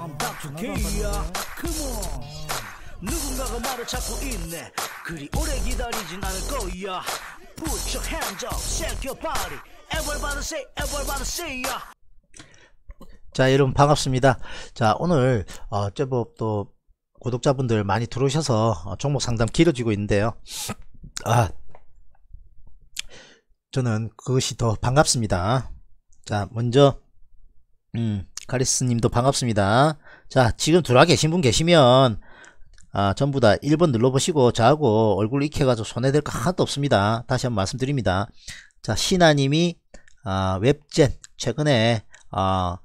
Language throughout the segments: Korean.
I'm back to k Come on 누군가가 나를 찾고 있네 그리 오래 기다리진 않을 거야 Put your hands up, shake your body Everybody say, everybody say y a 자 여러분 반갑습니다 자 오늘 어, 제법 뭐 또 구독자분들 많이 들어오셔서 어, 종목 상담 길어지고 있는데요 아 저는 그것이 더 반갑습니다 자 먼저 음 카리스님도 반갑습니다. 자 지금 들어와 계신 분 계시면 아, 전부 다 1번 눌러보시고 저하고 얼굴 익혀가지고 손해될 거 하나도 없습니다. 다시 한번 말씀드립니다. 자 신하님이 아, 웹젠 최근에 아,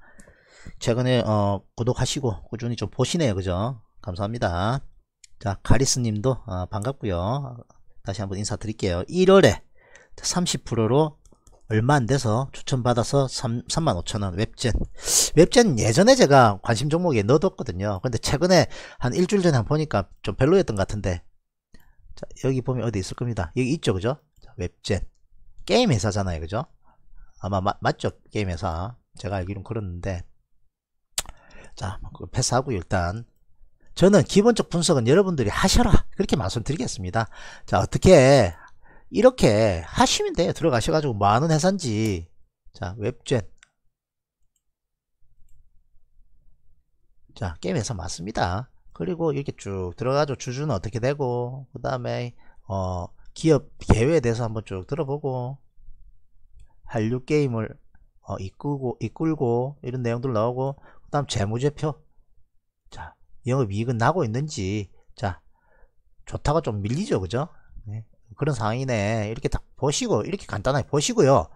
최근에 어, 구독하시고 꾸준히 좀 보시네요. 그죠? 감사합니다. 자 카리스님도 아, 반갑고요. 다시 한번 인사드릴게요. 1월에 30%로 얼마 안 돼서 추천받아서 3, 5 0 0 0원 웹젠 웹젠 예전에 제가 관심 종목에 넣어뒀거든요 근데 최근에 한 일주일 전에 한 보니까 좀 별로였던 것 같은데 자, 여기 보면 어디 있을 겁니다 여기 있죠 그죠 자, 웹젠 게임 회사잖아요 그죠 아마 마, 맞죠 게임 회사 제가 알기로는 그렇는데 자 패스하고 일단 저는 기본적 분석은 여러분들이 하셔라 그렇게 말씀드리겠습니다 자 어떻게 이렇게 하시면 돼요 들어가셔가지고 많은 뭐 회사인지 자 웹젠 자 게임 회사 맞습니다 그리고 이렇게 쭉 들어가죠 주주는 어떻게 되고 그 다음에 어 기업 계획에 대해서 한번 쭉 들어보고 한류 게임을 어, 이끌고 이끌고 이런 내용들 나오고 그 다음 재무제표 자 영업이익은 나고 있는지 자 좋다가 좀 밀리죠 그죠 그런 상황이네 이렇게 다 보시고 이렇게 간단하게 보시고요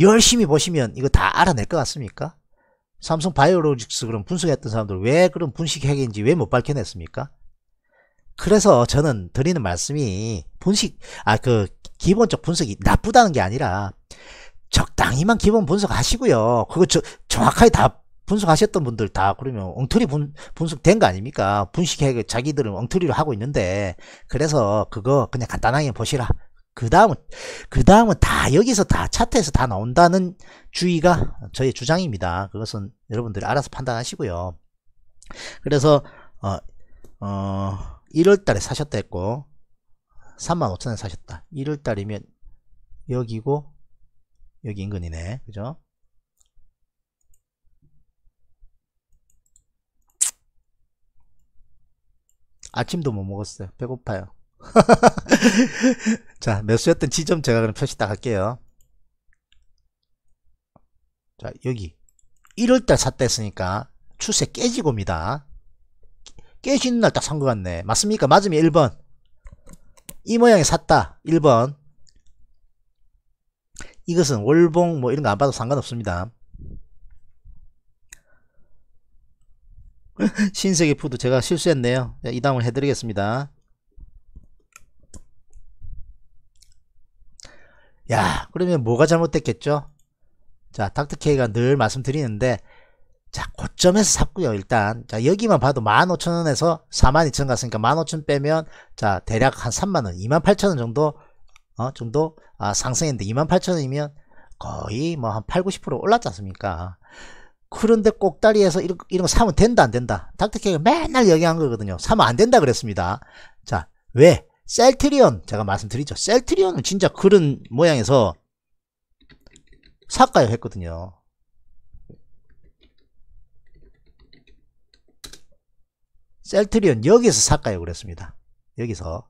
열심히 보시면 이거 다 알아낼 것 같습니까? 삼성 바이오로직스 그런 분석했던 사람들 왜 그런 분식 핵인지 왜 못 밝혀냈습니까? 그래서 저는 드리는 말씀이 분식 아 그 기본적 분석이 나쁘다는 게 아니라 적당히만 기본 분석하시고요. 그거 저, 정확하게 다 분석하셨던 분들 다 그러면 엉터리 분, 분석된 거 아닙니까? 분식해 자기들은 엉터리로 하고 있는데 그래서 그거 그냥 간단하게 보시라. 그 다음은 그 다음은 다 여기서 다 차트에서 다 나온다는 주의가 저의 주장입니다. 그것은 여러분들이 알아서 판단하시고요. 그래서 어, 어 1월달에 사셨다 했고 35,000원에 사셨다. 1월달이면 여기고 여기 인근이네. 그죠? 아침도 못 먹었어요. 배고파요. 자, 매수였던 지점 제가 그럼 표시 딱 할게요. 자, 여기. 1월달 샀다 했으니까 추세 깨지고입니다. 깨지는 날 딱 산 것 같네. 맞습니까? 맞으면 1번. 이 모양에 샀다. 1번. 이것은 월봉 뭐 이런 거 안 봐도 상관없습니다. 신세계 푸드 제가 실수했네요. 네, 이담을 해드리겠습니다. 야 그러면 뭐가 잘못됐겠죠? 자 닥터케이가 늘 말씀드리는데 자 고점에서 샀고요 일단 자 여기만 봐도 15,000원에서 42,000원 갔으니까 15,000원 빼면 자 대략 한 3만원 28,000원 정도 어 정도 아, 상승했는데 28,000원이면 거의 뭐 한 8, 90% 올랐지 않습니까 그런데 꼭다리에서 이런, 이런 거 사면 된다 안 된다 닥터케이가 맨날 얘기한 거거든요 사면 안 된다 그랬습니다 자 왜? 셀트리온 제가 말씀드리죠 셀트리온은 진짜 그런 모양에서 사가요 했거든요 셀트리온 여기서 사가요 그랬습니다 여기서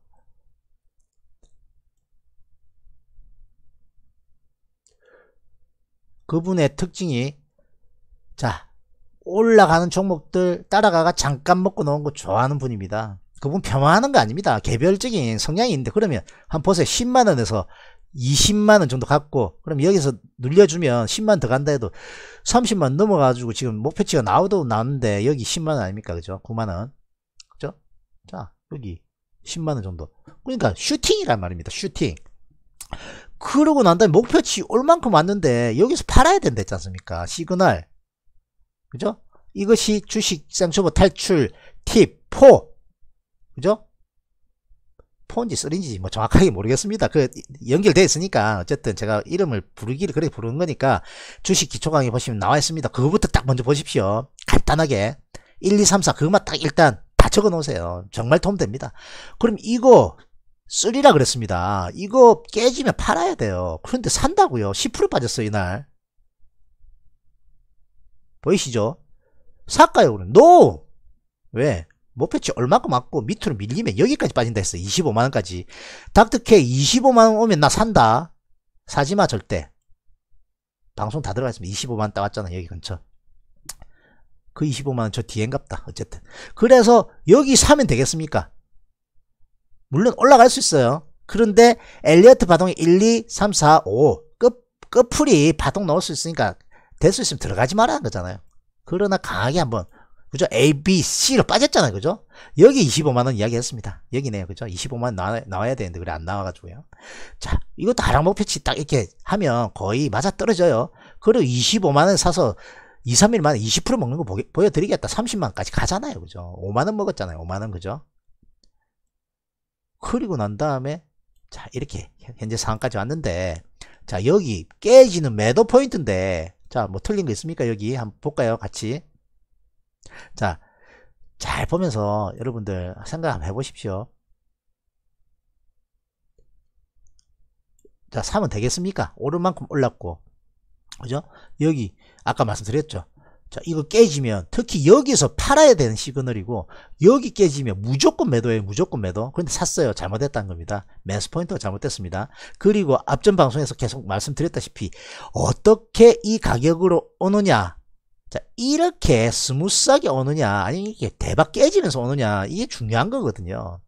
그분의 특징이 자 올라가는 종목들 따라가가 잠깐 먹고 놓은 거 좋아하는 분입니다. 그분 폄하하는 거 아닙니다. 개별적인 성향이 있는데 그러면 한 보세요. 10만원에서 20만원 정도 갖고 그럼 여기서 눌려주면 10만 더 간다 해도 30만 넘어가지고 지금 목표치가 나오도 나는데 여기 10만원 아닙니까? 그죠? 9만원. 그죠? 자 여기 10만원 정도. 그러니까 슈팅이란 말입니다. 슈팅. 그러고 난 다음에 목표치 올 만큼 왔는데 여기서 팔아야 된다 했지 않습니까? 시그널. 그죠? 이것이 주식 상처보 탈출 팁 4. 그죠? 4인지 3인지 뭐 정확하게 모르겠습니다. 그 연결돼 있으니까 어쨌든 제가 이름을 부르기를 그렇게 부르는 거니까 주식 기초 강의 보시면 나와 있습니다. 그거부터 딱 먼저 보십시오. 간단하게 1, 2, 3, 4 그것만 딱 일단 다 적어 놓으세요. 정말 도움됩니다. 그럼 이거 쓰리라 그랬습니다. 이거 깨지면 팔아야 돼요. 그런데 산다고요. 10% 빠졌어요, 이날. 보이시죠? 사가요 그럼 NO! 왜? 목표치 얼마큼 맞고 밑으로 밀리면 여기까지 빠진다 했어 25만원까지 닥터케 25만원 오면 나 산다 사지마 절대 방송 다 들어갔으면 25만원 따왔잖아 여기 근처 그 25만원 저 뒤엔갑다 어쨌든 그래서 여기 사면 되겠습니까 물론 올라갈 수 있어요 그런데 엘리어트 바동이 1, 2, 3, 4, 5 끝, 끝풀이 바동 넣을 수 있으니까 될수 있으면 들어가지 말라는 거잖아요. 그러나 강하게 한번 그죠? A, B, C로 빠졌잖아요. 그죠? 여기 25만원 이야기 했습니다. 여기네요. 그죠? 25만원 나와, 나와야 되는데, 그래, 안 나와가지고요. 자, 이것도 하락 목표치 딱 이렇게 하면 거의 맞아 떨어져요. 그리고 25만원 사서 2, 3일 만에 20% 먹는 거 보, 여드리겠다 30만원까지 가잖아요. 그죠? 5만원 먹었잖아요. 5만원. 그죠? 그리고 난 다음에, 자, 이렇게 현재 상황까지 왔는데, 자, 여기 깨지는 매도 포인트인데, 자, 뭐 틀린 거 있습니까? 여기 한번 볼까요? 같이. 자, 잘 보면서 여러분들 생각 한번 해보십시오. 자, 3은 되겠습니까? 오른 만큼 올랐고. 그죠? 여기, 아까 말씀드렸죠? 자, 이거 깨지면 특히 여기서 팔아야 되는 시그널이고 여기 깨지면 무조건 매도예요. 무조건 매도. 그런데 샀어요. 잘못했다는 겁니다. 매수 포인트가 잘못됐습니다. 그리고 앞전 방송에서 계속 말씀드렸다시피 어떻게 이 가격으로 오느냐 자 이렇게 스무스하게 오느냐 아니면 이게 대박 깨지면서 오느냐 이게 중요한 거거든요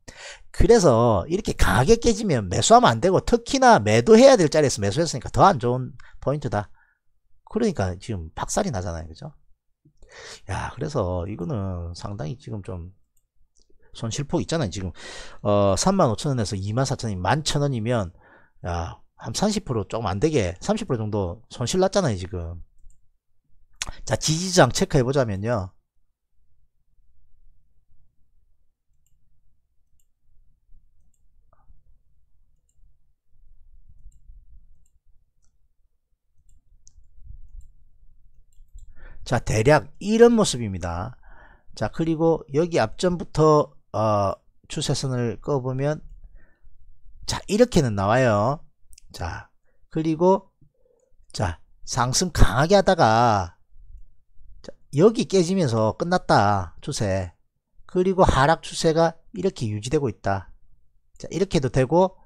그래서 이렇게 강하게 깨지면 매수하면 안 되고 특히나 매도해야 될 자리에서 매수했으니까 더 안 좋은 포인트다 그러니까 지금 박살이 나잖아요 그죠 야, 그래서 이거는 상당히 지금 좀 손실폭 있잖아요. 지금 어 35,000원에서 24,000원, 11,000원이면 야, 한 30% 조금 안 되게 30% 정도 손실 났잖아요, 지금. 자, 지지장 체크해 보자면요. 자 대략 이런 모습입니다 자 그리고 여기 앞전부터 어, 추세선을 꺼보면 자 이렇게는 나와요 자 그리고 자 상승 강하게 하다가 자, 여기 깨지면서 끝났다 추세 그리고 하락 추세가 이렇게 유지되고 있다 자 이렇게도 되고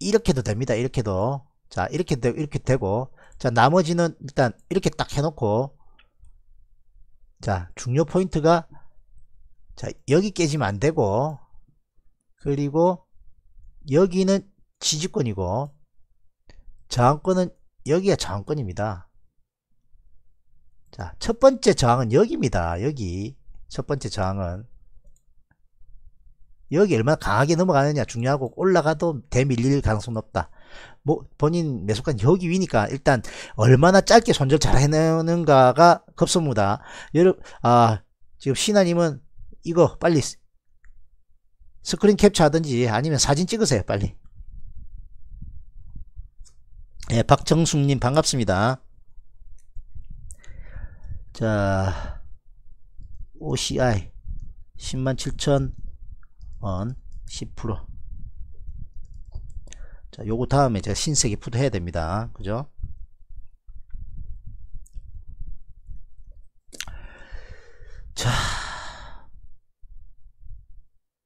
이렇게도 됩니다 이렇게도 자 이렇게 되고 이렇게 되고 자 나머지는 일단 이렇게 딱 해놓고 자 중요 포인트가 자 여기 깨지면 안되고 그리고 여기는 지지권이고 저항권은 여기가 저항권입니다 자 첫번째 저항은 여기입니다 여기 첫번째 저항은 여기 얼마나 강하게 넘어가느냐 중요하고 올라가도 대밀릴 가능성 높다 뭐 본인 매수권 여기 위니까 일단 얼마나 짧게 손절 잘 해내는가가 급선무다 여러분 아 지금 신하님은 이거 빨리 스크린 캡처하든지 아니면 사진 찍으세요 빨리. 예, 박정숙님 반갑습니다. 자, OCI 1 0만7천원10% 자, 요거 다음에 제가 신세계 푸드 해야 됩니다. 그죠? 자.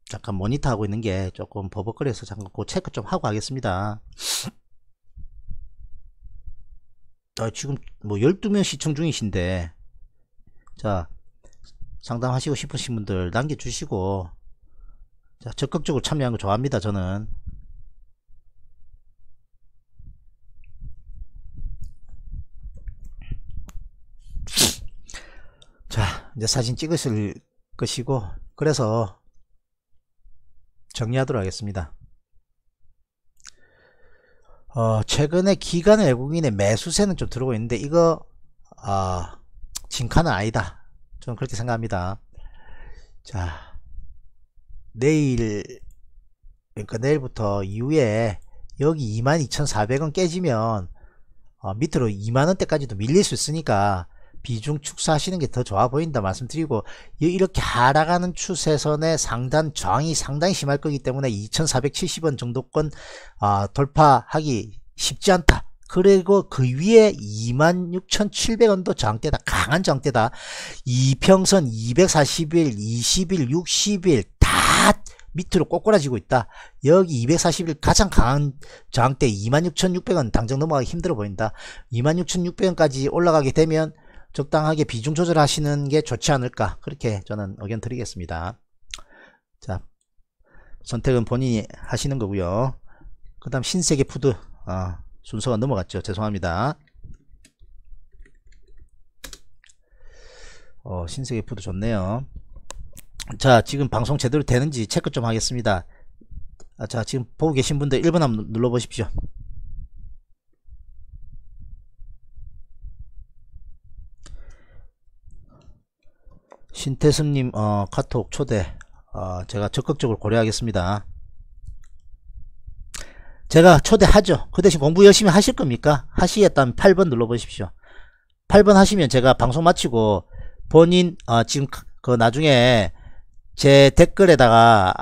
잠깐 모니터 하고 있는 게 조금 버벅거려서 잠깐 그 체크 좀 하고 하겠습니다. 아, 지금 뭐 12명 시청 중이신데, 자, 상담하시고 싶으신 분들 남겨주시고, 자, 적극적으로 참여하는 거 좋아합니다, 저는. 이제 사진 찍으실 것이고 그래서 정리하도록 하겠습니다. 어, 최근에 기간 외국인의 매수세는 좀 들어오고 있는데 이거 아, 진카는 아니다. 저는 그렇게 생각합니다. 자 내일 그러니까 내일부터 이후에 여기 22,400원 깨지면 어, 밑으로 2만원대까지도 밀릴 수 있으니까 비중 축소하시는 게 더 좋아 보인다 말씀드리고 이렇게 하락하는 추세선에 상단 저항이 상당히 심할 거기 때문에 2470원 정도권 아, 돌파하기 쉽지 않다 그리고 그 위에 26,700원도 저항대다 강한 저항대다 이평선 240일 20일 60일 다 밑으로 꼬꾸라지고 있다. 여기 240일 가장 강한 저항대 26,600원 당장 넘어가기 힘들어 보인다. 26,600원까지 올라가게 되면 적당하게 비중 조절하시는 게 좋지 않을까 그렇게 저는 의견 드리겠습니다 자 선택은 본인이 하시는 거고요 그 다음 신세계 푸드 아, 순서가 넘어갔죠 죄송합니다 어, 흰색의 푸드 좋네요 자 지금 방송 제대로 되는지 체크 좀 하겠습니다 아, 자 지금 보고 계신 분들 1번 한번 눌러보십시오 신태섭님 어, 카톡 초대 어, 제가 적극적으로 고려하겠습니다. 제가 초대하죠. 그 대신 공부 열심히 하실 겁니까? 하시겠다면 8번 눌러보십시오. 8번 하시면 제가 방송 마치고 본인 어, 지금 그, 그 나중에 제 댓글에다가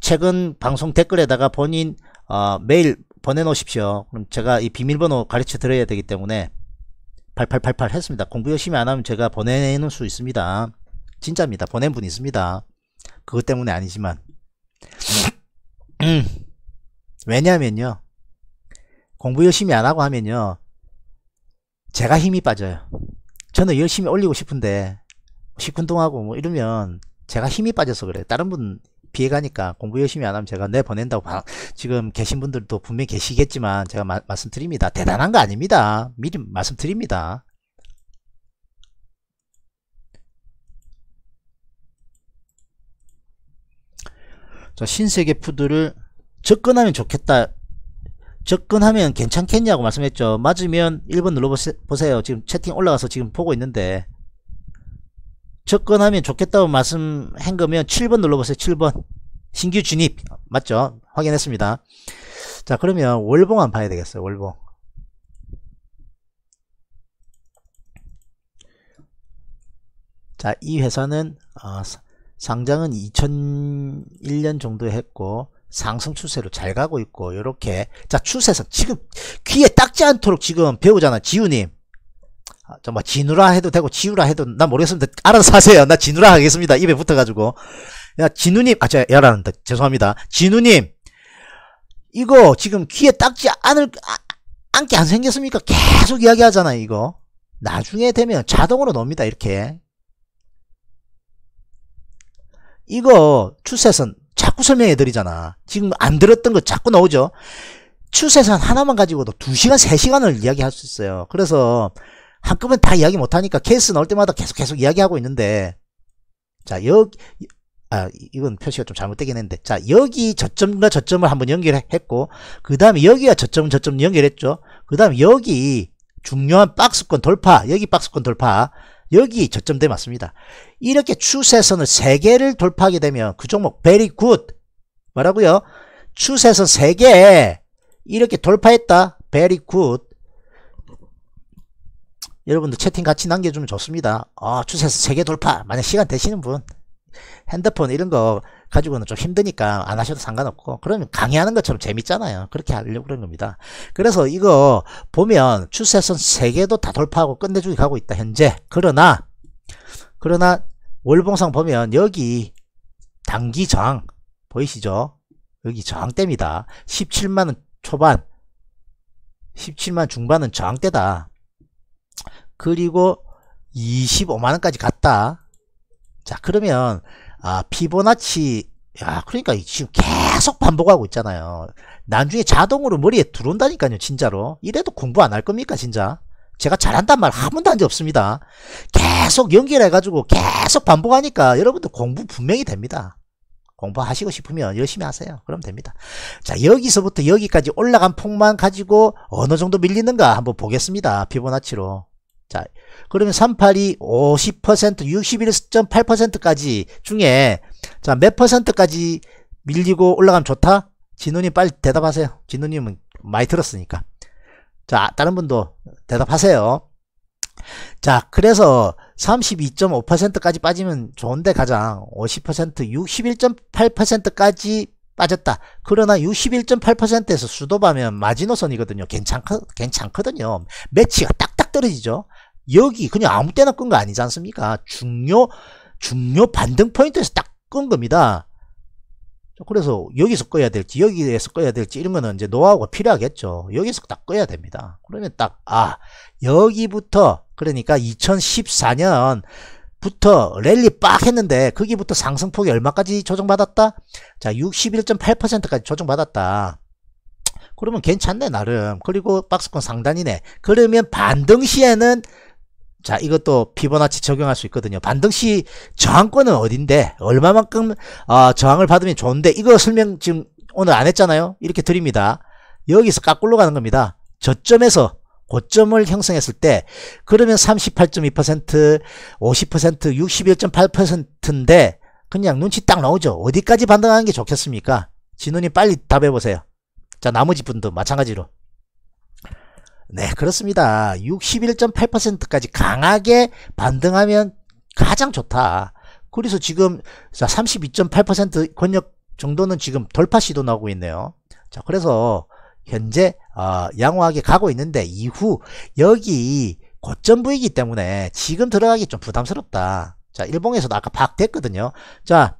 최근 방송 댓글에다가 본인 어, 메일 보내놓으십시오. 그럼 제가 이 비밀번호 가르쳐 드려야 되기 때문에 8888 했습니다. 공부 열심히 안 하면 제가 보내는 수 있습니다. 진짜입니다. 보낸 분 있습니다. 그것 때문에 아니지만 음. 음. 왜냐하면요 공부 열심히 안 하고 하면요 제가 힘이 빠져요. 저는 열심히 올리고 싶은데 시큰둥하고 뭐 이러면 제가 힘이 빠져서 그래요. 다른 분 비해 가니까 공부 열심히 안 하면 제가 내보낸다고 바, 지금 계신 분들도 분명히 계시겠지만 제가 마, 말씀드립니다. 대단한 거 아닙니다. 미리 말씀드립니다. 자, 신세계 푸드를 접근하면 좋겠다. 접근하면 괜찮겠냐고 말씀했죠. 맞으면 1번 눌러보세요. 지금 채팅 올라가서 지금 보고 있는데. 접근하면 좋겠다고 말씀한 거면 7번 눌러보세요. 7번. 신규 진입. 맞죠? 확인했습니다. 자, 그러면 월봉 안 봐야 되겠어요. 월봉. 자, 이 회사는 어, 상장은 2001년 정도 했고 상승 추세로 잘 가고 있고 이렇게 자 추세선 지금 귀에 닦지 않도록 지금 배우잖아 지우님 아, 정말 진우라 해도 되고 지우라 해도 나 모르겠습니다 알아서 하세요 나 진우라 하겠습니다 입에 붙어가지고 야 진우님 아 야라는데 죄송합니다 진우님 이거 지금 귀에 닦지 않을 안 아, 않게 안 생겼습니까 계속 이야기하잖아 이거 나중에 되면 자동으로 넣습니다 이렇게 이거 추세선 자꾸 설명해 드리잖아. 지금 안 들었던 거 자꾸 나오죠. 추세선 하나만 가지고도 2시간, 3시간을 이야기할 수 있어요. 그래서 한꺼번에 다 이야기 못하니까 케이스 나올 때마다 계속 계속 이야기하고 있는데 자 여기 아 이건 표시가 좀 잘못되긴 했는데 자 여기 저점과 저점을 한번 연결했고 그 다음에 여기와 저점 저점 연결했죠 그 다음에 여기 중요한 박스권 돌파 여기 박스권 돌파 여기 저점대 맞습니다. 이렇게 추세선을 3개를 돌파하게 되면 그 종목 베리 굿 뭐라고요? 추세선 3개 이렇게 돌파했다. 베리 굿 여러분들 채팅 같이 남겨주면 좋습니다. 아, 추세선 3개 돌파 만약 시간 되시는 분 핸드폰 이런 거 가지고는 좀 힘드니까 안 하셔도 상관없고 그러면 강의하는 것처럼 재밌잖아요 그렇게 하려고 그런 겁니다 그래서 이거 보면 추세선 3개도 다 돌파하고 끝내주기 가고 있다 현재 그러나 그러나 월봉상 보면 여기 단기 저항 보이시죠 여기 저항대입니다 17만원 초반 17만 중반은 저항대다 그리고 25만원까지 갔다 자 그러면 아 피보나치 야 그러니까 지금 계속 반복하고 있잖아요 나중에 자동으로 머리에 들어온다니까요 진짜로 이래도 공부 안 할 겁니까 진짜 제가 잘한단 말 한 번도 한 적 없습니다 계속 연결해 가지고 계속 반복하니까 여러분들 공부 분명히 됩니다 공부하시고 싶으면 열심히 하세요. 그럼 됩니다. 자, 여기서부터 여기까지 올라간 폭만 가지고 어느 정도 밀리는가 한번 보겠습니다. 피보나치로. 자, 그러면 38이 50% 61.8%까지 중에 자몇 퍼센트까지 밀리고 올라가면 좋다? 진우님 빨리 대답하세요. 진우님은 많이 들었으니까. 자 다른 분도 대답하세요. 자 그래서 32.5%까지 빠지면 좋은데 가장 50% 61.8%까지 빠졌다. 그러나 61.8%에서 수도바면 마지노선이거든요. 괜찮, 괜찮거든요. 매치가 딱딱 떨어지죠. 여기 그냥 아무 때나 끈거 아니지 않습니까? 중요 중요 반등 포인트에서 딱끈 겁니다. 그래서 여기서 꺼야 될지 여기에서 꺼야 될지 이런 거는 이제 노하우가 필요하겠죠. 여기서 딱 꺼야 됩니다. 그러면 딱아 여기부터 그러니까 2014년 부터 랠리 빡 했는데 거기부터 상승폭이 얼마까지 조정받았다? 자 61.8%까지 조정받았다. 그러면 괜찮네 나름. 그리고 박스권 상단이네. 그러면 반등 시에는 자 이것도 피보나치 적용할 수 있거든요 반드시 저항권은 어딘데 얼마만큼 어, 저항을 받으면 좋은데 이거 설명 지금 오늘 안 했잖아요 이렇게 드립니다 여기서 까꿀로 가는 겁니다 저점에서 고점을 형성했을 때 그러면 38.2% 50% 61.8%인데 그냥 눈치 딱 나오죠 어디까지 반등하는 게 좋겠습니까 진훈이 빨리 답해보세요 자 나머지 분도 마찬가지로 네, 그렇습니다. 61.8%까지 강하게 반등하면 가장 좋다. 그래서 지금 32.8% 권역 정도는 지금 돌파 시도 나오고 있네요. 자, 그래서 현재 어, 양호하게 가고 있는데 이후 여기 고점 부이기 때문에 지금 들어가기 좀 부담스럽다. 자, 일봉에서도 아까 박됐거든요. 자,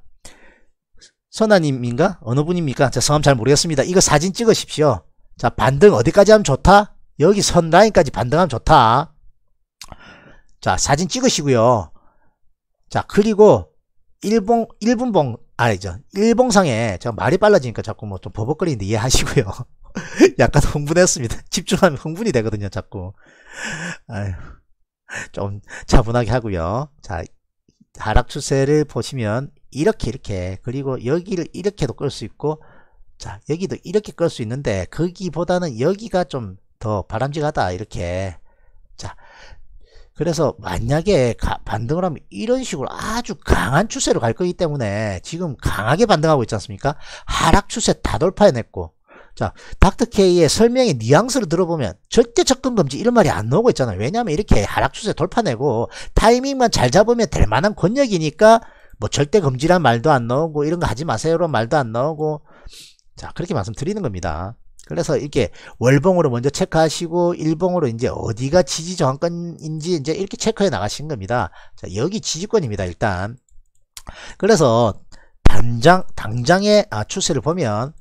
선아님인가? 어느 분입니까? 자, 성함 잘 모르겠습니다. 이거 사진 찍으십시오. 자, 반등 어디까지 하면 좋다? 여기 선 라인까지 반등하면 좋다 자 사진 찍으시고요 자 그리고 일봉 일분봉 아니죠 일봉상에 제가 말이 빨라지니까 자꾸 뭐 좀 버벅거리는데 이해하시고요 약간 흥분했습니다 집중하면 흥분이 되거든요 자꾸 아유, 좀 차분하게 하고요 자 하락 추세를 보시면 이렇게 이렇게 그리고 여기를 이렇게도 끌 수 있고 자 여기도 이렇게 끌 수 있는데 거기보다는 여기가 좀더 바람직하다 이렇게 자 그래서 만약에 가, 반등을 하면 이런 식으로 아주 강한 추세로 갈 거기 때문에 지금 강하게 반등하고 있지 않습니까 하락 추세 다 돌파해냈고 자 닥터케이의 설명의 뉘앙스를 들어보면 절대 접근 금지 이런 말이 안 나오고 있잖아요 왜냐하면 이렇게 하락 추세 돌파내고 타이밍만 잘 잡으면 될 만한 권력이니까 뭐 절대 금지란 말도 안 나오고 이런 거 하지 마세요 이런 말도 안 나오고 자 그렇게 말씀드리는 겁니다 그래서 이렇게 월봉으로 먼저 체크하시고 일봉으로 이제 어디가 지지 저항권인지 이제 이렇게 체크해 나가신 겁니다. 자, 여기 지지권입니다. 일단 그래서 당장 당장의 아, 추세를 보면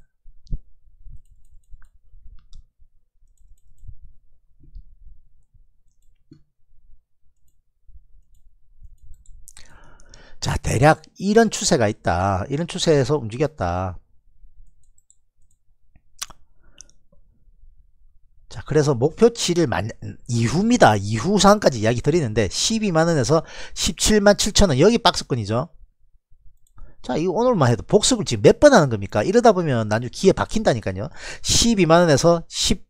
자 대략 이런 추세가 있다 이런 추세에서 움직였다 자, 그래서 목표치를 만, 이후입니다. 이후 상항까지 이야기 드리는데, 12만원에서 17만 7천원, 여기 박스권이죠. 자, 이거 오늘만 해도 복습을 지금 몇 번 하는 겁니까? 이러다 보면 나중에 기에 박힌다니까요. 12만원에서 10,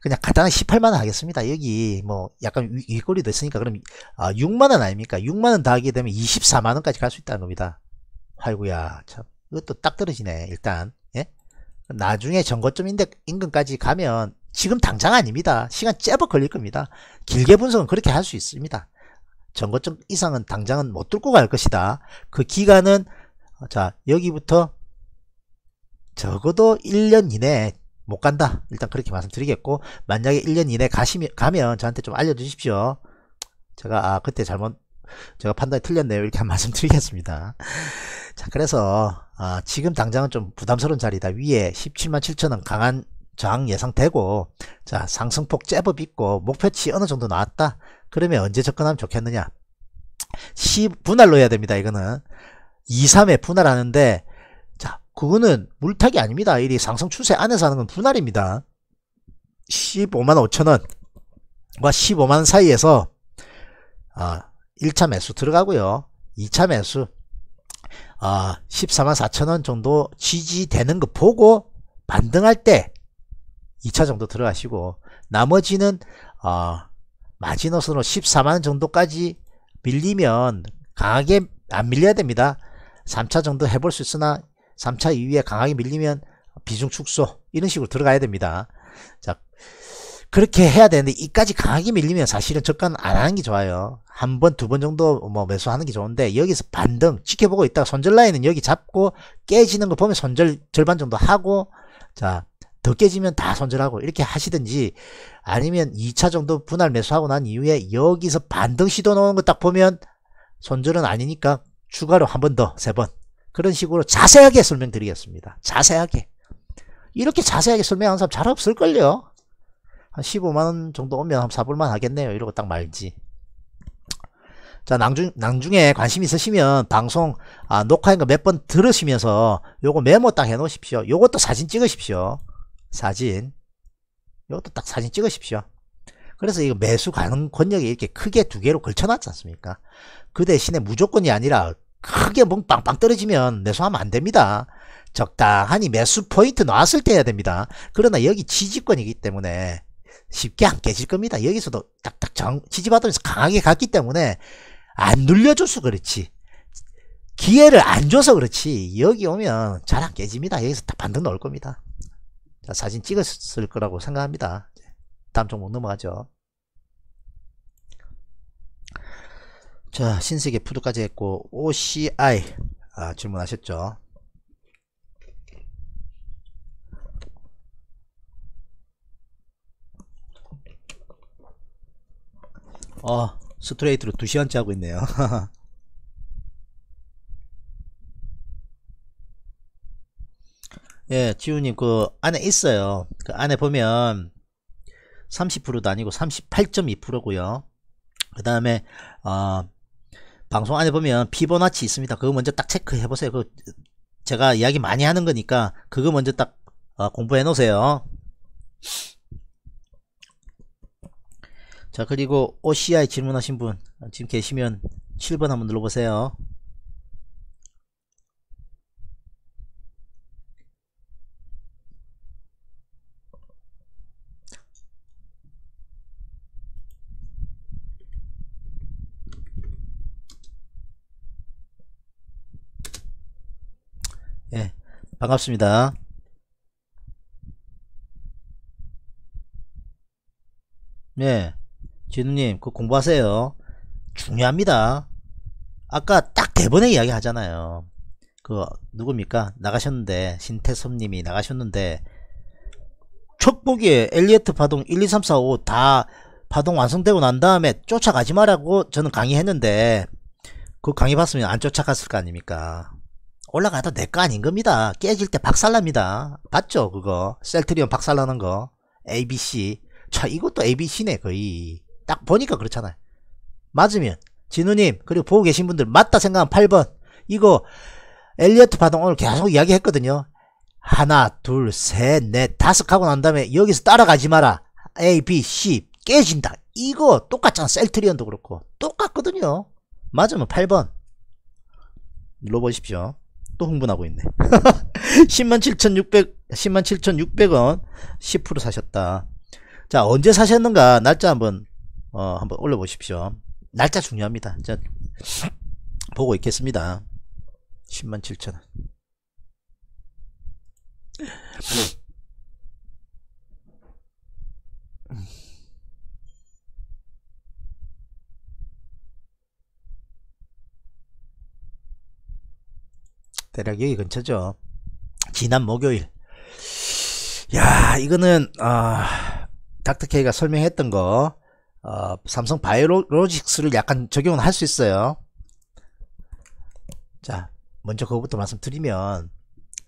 그냥 가장 18만원 하겠습니다. 여기 뭐 약간 윗거리도 있으니까 그럼 아, 6만원 아닙니까? 6만원 다 하게 되면 24만원까지 갈 수 있다는 겁니다. 아이구야 참. 이것도 딱 떨어지네, 일단. 예? 나중에 정거점 인데, 인근까지 가면 지금 당장 아닙니다. 시간 째벅 걸릴 겁니다. 길게 분석은 그렇게 할 수 있습니다. 전고점 이상은 당장은 못 뚫고 갈 것이다. 그 기간은 자 여기부터 적어도 1년 이내에 못 간다. 일단 그렇게 말씀드리겠고 만약에 1년 이내 가시면 가면 저한테 좀 알려주십시오. 제가 아 그때 잘못 제가 판단이 틀렸네요. 이렇게 한 말씀 드리겠습니다. 자 그래서 아, 지금 당장은 좀 부담스러운 자리다. 위에 17만 7천원 강한 저항 예상되고 자 상승폭 제법 있고 목표치 어느 정도 나왔다 그러면 언제 접근하면 좋겠느냐 시 분할로 해야 됩니다 이거는 2, 3에 분할하는데 자 그거는 물타기 아닙니다 이 상승 추세 안에서 하는 건 분할입니다 15만 5천원과 15만원 사이에서 아, 1차 매수 들어가고요 2차 매수 아, 14만 4천원 정도 지지되는 거 보고 반등할 때 2차 정도 들어가시고 나머지는 어, 마지노선으로 14만원 정도까지 밀리면 강하게 안 밀려야 됩니다 3차 정도 해볼 수 있으나 3차 이후에 강하게 밀리면 비중 축소 이런 식으로 들어가야 됩니다 자 그렇게 해야 되는데 이까지 강하게 밀리면 사실은 접근 안 하는 게 좋아요 한 번 두 번 정도 뭐 매수하는 게 좋은데 여기서 반등 지켜보고 있다가 손절 라인은 여기 잡고 깨지는 거 보면 손절 절반 정도 하고 자더 깨지면 다 손절하고 이렇게 하시든지 아니면 2차 정도 분할 매수하고 난 이후에 여기서 반등 시도 나오는 거딱 보면 손절은 아니니까 추가로 한 번 더 세 번 그런 식으로 자세하게 설명드리겠습니다 자세하게 이렇게 자세하게 설명하는 사람 잘 없을걸요 한 15만원 정도 오면 한번 사볼만 하겠네요 이러고 딱 말지 자 낭중, 낭중에 관심 있으시면 방송 아, 녹화인 거몇번 들으시면서 요거 메모 딱 해놓으십시오 요것도 사진 찍으십시오 사진 이것도 딱 사진 찍으십시오 그래서 이거 매수 가능 권역이 이렇게 크게 두 개로 걸쳐놨지 않습니까 그 대신에 무조건이 아니라 크게 멍 뭐 빵빵 떨어지면 매수하면 안 됩니다 적당하니 매수 포인트 나왔을 때 해야 됩니다 그러나 여기 지지권이기 때문에 쉽게 안 깨질 겁니다 여기서도 딱딱 정, 지지받으면서 강하게 갔기 때문에 안 눌려줘서 그렇지 기회를 안 줘서 그렇지 여기 오면 잘 안 깨집니다 여기서 딱 반등 나올 겁니다 자, 사진 찍었을 거라고 생각합니다. 다음 종목 넘어가죠. 자, 신세계 푸드까지 했고, OCI. 아, 질문하셨죠. 어, 스트레이트로 2시간째 하고 있네요. 예, 지우님 그 안에 있어요. 그 안에 보면 30%도 아니고 38.2%고요. 그 다음에 어, 방송 안에 보면 피보나치 있습니다. 그거 먼저 딱 체크해 보세요. 그 제가 이야기 많이 하는 거니까 그거 먼저 딱 어, 공부해 놓으세요. 자 그리고 OCI 질문하신 분 지금 계시면 7번 한번 눌러보세요. 반갑습니다. 네, 진우님, 그 공부하세요. 중요합니다. 아까 딱 대본에 이야기 하잖아요. 그, 누굽니까? 나가셨는데, 신태섭님이 나가셨는데, 첫 보기에 엘리에트 파동 1, 2, 3, 4, 5 다 파동 완성되고 난 다음에 쫓아가지 마라고 저는 강의했는데, 그 강의 봤으면 안 쫓아갔을 거 아닙니까? 올라가도 내 거 아닌 겁니다. 깨질 때 박살납니다. 봤죠? 그거. 셀트리온 박살나는 거. ABC. 자, 이것도 ABC네, 거의. 딱 보니까 그렇잖아요. 맞으면. 진우님, 그리고 보고 계신 분들, 맞다 생각하면 8번. 이거, 엘리어트 파동 오늘 계속 이야기 했거든요. 하나, 둘, 셋, 넷, 다섯 하고 난 다음에 여기서 따라가지 마라. A, B, C. 깨진다. 이거 똑같잖아. 셀트리온도 그렇고. 똑같거든요. 맞으면 8번. 눌러보십시오. 또 흥분하고 있네. 107,600만 107,600원 만10% 사셨다. 자, 언제 사셨는가 날짜 한번 어, 한번 올려 보십시오. 날짜 중요합니다. 자, 보고 있겠습니다. 107,000원. 만 대략 여기 근처죠. 지난 목요일. 야, 이거는 어, 닥터 K가 설명했던 거 어, 삼성 바이오로직스를 약간 적용은 할수 있어요. 자, 먼저 그거부터 말씀드리면